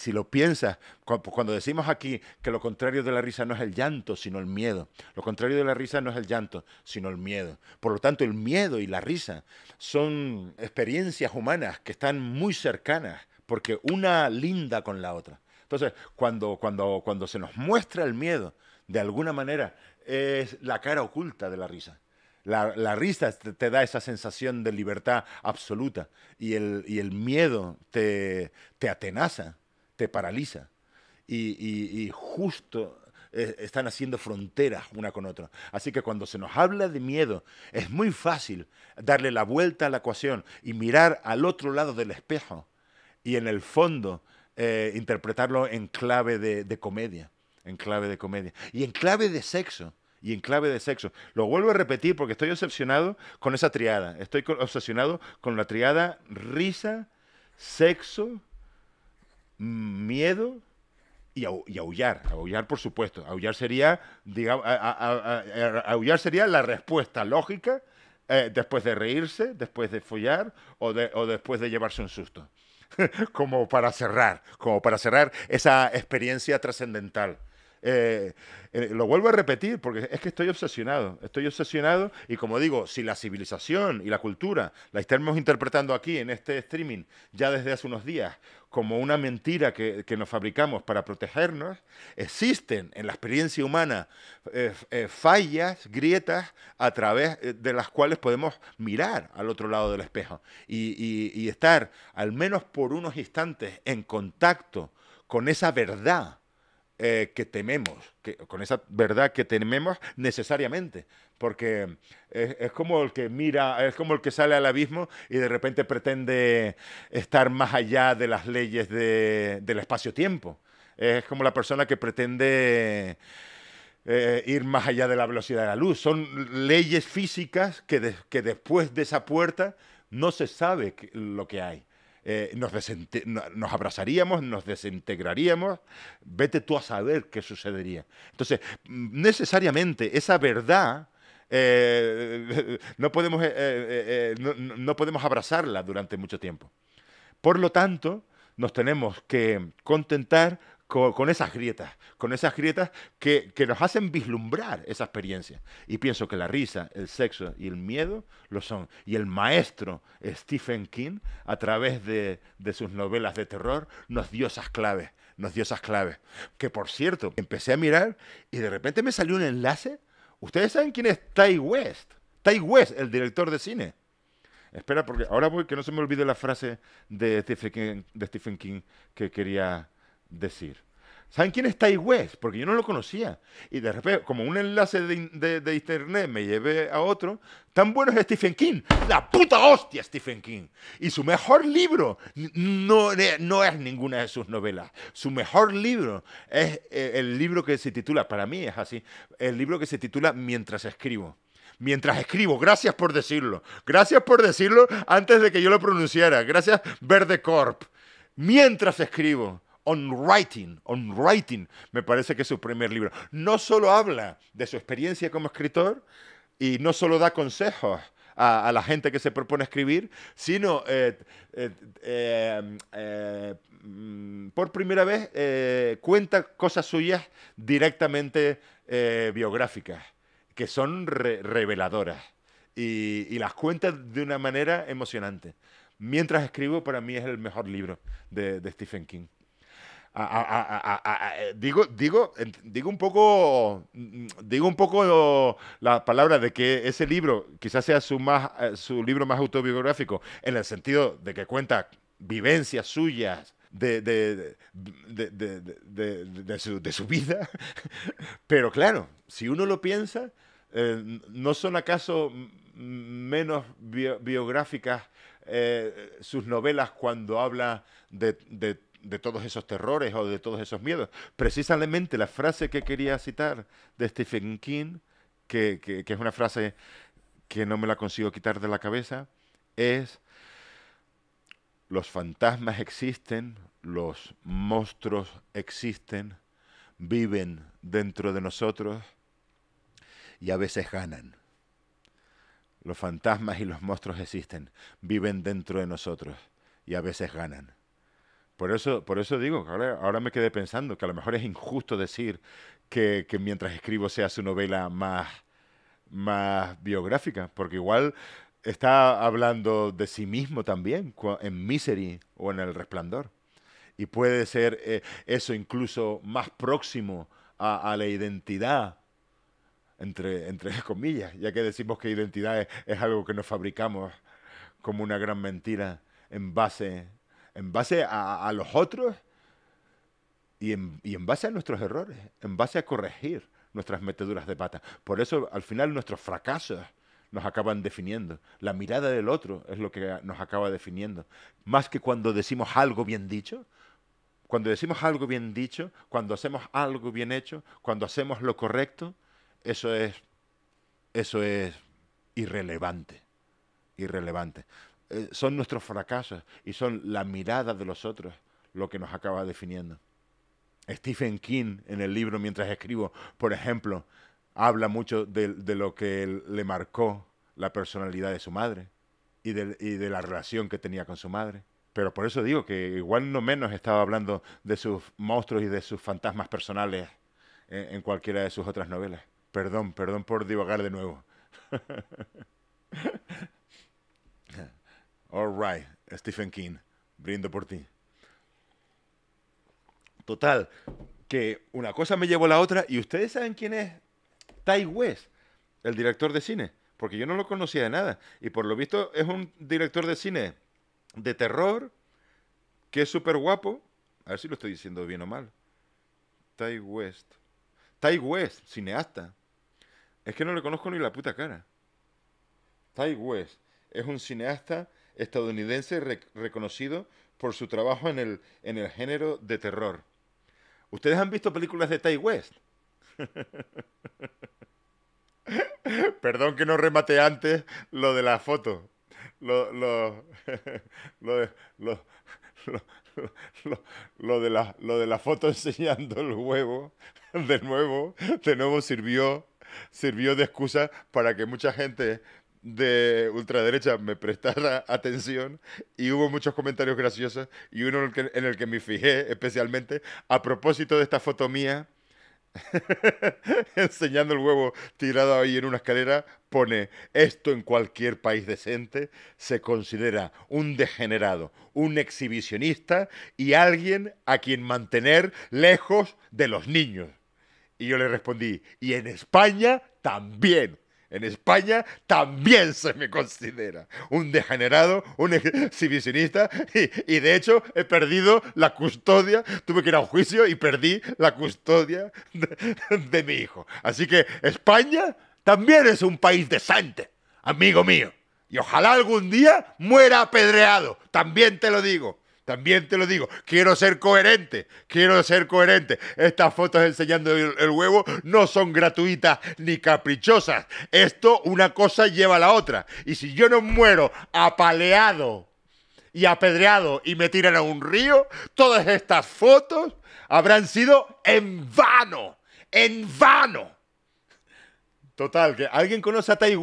si lo piensas, pues, cuando decimos aquí que lo contrario de la risa no es el llanto, sino el miedo. Lo contrario de la risa no es el llanto, sino el miedo. Por lo tanto, el miedo y la risa son experiencias humanas que están muy cercanas, porque una linda con la otra. Entonces, cuando, cuando, cuando se nos muestra el miedo, de alguna manera, es la cara oculta de la risa. La, la, risa te, da esa sensación de libertad absoluta y el, y el miedo te, te atenaza te paraliza. Y, justo eh, están haciendo fronteras una con otra. Así que cuando se nos habla de miedo, es muy fácil darle la vuelta a la ecuación y mirar al otro lado del espejo y en el fondo eh, interpretarlo en clave de, de comedia, en clave de comedia y en clave de sexo y en clave de sexo. Lo vuelvo a repetir porque estoy obsesionado con esa triada. Estoy obsesionado con la triada risa, sexo miedo y, aullar. Aullar, por supuesto. Aullar sería, a, sería la respuesta lógica eh, después de reírse, después de follar o, o después de llevarse un susto. como para cerrar, como para cerrar esa experiencia trascendental. Eh, eh, lo vuelvo a repetir porque es que estoy obsesionado, estoy obsesionado y como digo, si la civilización y la cultura la estamos interpretando aquí en este streaming ya desde hace unos días como una mentira que, nos fabricamos para protegernos, existen en la experiencia humana eh, fallas, grietas a través de las cuales podemos mirar al otro lado del espejo y estar al menos por unos instantes en contacto con esa verdad eh, que tememos, que, con esa verdad que tememos necesariamente, porque eh, es, como el que mira, es como el que sale al abismo y de repente pretende estar más allá de las leyes de, del espacio-tiempo. Es como la persona que pretende... Eh, ir más allá de la velocidad de la luz. Son leyes físicas que, que después de esa puerta no se sabe lo que hay. Eh, nos, abrazaríamos, nos desintegraríamos, vete tú a saber qué sucedería. Entonces, necesariamente esa verdad... Eh, no, podemos, eh, no, no podemos abrazarla durante mucho tiempo. Por lo tanto, nos tenemos que contentar con, esas grietas, con esas grietas que, nos hacen vislumbrar esa experiencia. Y pienso que la risa, el sexo y el miedo lo son. Y el maestro Stephen King, a través de, sus novelas de terror, nos dio esas claves, nos dio esas claves. Que por cierto, empecé a mirar y de repente me salió un enlace. Ustedes saben quién es Ty West. Ty West, el director de cine. Espera, porque ahora voy, que no se me olvide la frase de de Stephen King que quería decir. ¿Saben quién es Tai West? Porque yo no lo conocía. Y de repente, como un enlace de, internet me llevé a otro, tan bueno es Stephen King. ¡La puta hostia Stephen King! Y su mejor libro no, eh, no es ninguna de sus novelas. Su mejor libro es eh, el libro que se titula, para mí es así, el libro que se titula Mientras escribo mientras escribo. Gracias por decirlo. Gracias por decirlo antes de que yo lo pronunciara. Gracias, Verde Corp. Mientras escribo. On Writing, On Writing, me parece que es su primer libro. No solo habla de su experiencia como escritor y no solo da consejos a, la gente que se propone escribir, sino eh, eh, eh, por primera vez cuenta cosas suyas directamente biográficas, que son reveladoras y, las cuenta de una manera emocionante. Mientras escribo, para mí es el mejor libro de Stephen King. Eh, digo, digo, digo un poco, mm, digo un poco la palabra de que ese libro quizás sea su, más, eh, su libro más autobiográfico, en el sentido de que cuenta vivencias suyas, de, su, vida. Pero claro, si uno lo piensa, eh, ¿no son acaso menos biográficas sus novelas cuando habla de, de todos esos terrores o de todos esos miedos. Precisamente la frase que quería citar de Stephen King, que, es una frase que no me la consigo quitar de la cabeza, es los fantasmas existen, los monstruos existen, viven dentro de nosotros y a veces ganan. Los fantasmas y los monstruos existen, viven dentro de nosotros y a veces ganan. Por eso, por eso digo, ahora, me quedé pensando que a lo mejor es injusto decir que, mientras escribo sea su novela más, más biográfica, porque igual está hablando de sí mismo también, en Misery o en El Resplandor. Y puede ser eh, eso incluso más próximo a, la identidad, entre, entre, comillas, ya que decimos que identidad es algo que nos fabricamos como una gran mentira en base en base a, los otros y en, base a nuestros errores, en base a corregir nuestras meteduras de pata. Por eso al final nuestros fracasos nos acaban definiendo. La mirada del otro es lo que nos acaba definiendo. Más que cuando decimos algo bien dicho, cuando decimos algo bien dicho, cuando hacemos algo bien hecho, cuando hacemos lo correcto, eso es, eso es irrelevante. Irrelevante. Eh, son nuestros fracasos y son la mirada de los otros lo que nos acaba definiendo. Stephen King, en el libro Mientras escribo, por ejemplo, habla mucho de, lo que le marcó la personalidad de su madre y de, la relación que tenía con su madre. Pero por eso digo que igual no menos estaba hablando de sus monstruos y de sus fantasmas personales en cualquiera de sus otras novelas. Perdón, perdón por divagar de nuevo. All right, Stephen King, brindo por ti. Total, que una cosa me llevó a la otra y ustedes saben quién es Ty West, el director de cine, porque yo no lo conocía de nada y por lo visto es un director de cine de terror que es súper guapo. A ver si lo estoy diciendo bien o mal. Ty West. Ty West, cineasta. Es que no le conozco ni la puta cara. Ty West es un cineasta estadounidense reconocido por su trabajo en el, en el género de terror. ¿Ustedes han visto películas de Ty West? Perdón que no remate antes lo de la foto. Lo, de, lo, de la, foto enseñando el huevo, de nuevo, de nuevo sirvió, sirvió de excusa para que mucha gente de ultraderecha me prestara atención y hubo muchos comentarios graciosos y uno en el que, me fijé especialmente a propósito de esta foto mía enseñando el huevo tirado ahí en una escalera pone esto en cualquier país decente se considera un degenerado, un exhibicionista y alguien a quien mantener lejos de los niños. Y yo le respondí, y en España también. En España también se me considera un degenerado, un exhibicionista y, de hecho he perdido la custodia, tuve que ir a un juicio y perdí la custodia de, mi hijo. Así que España también es un país decente, amigo mío. Y ojalá algún día muera apedreado, también te lo digo. También te lo digo, quiero ser coherente, quiero ser coherente. Estas fotos enseñando el, huevo no son gratuitas ni caprichosas. Esto, una cosa lleva a la otra. Y si yo no muero apaleado y apedreado y me tiran a un río, todas estas fotos habrán sido en vano, en vano. Total, que alguien conoce a Tai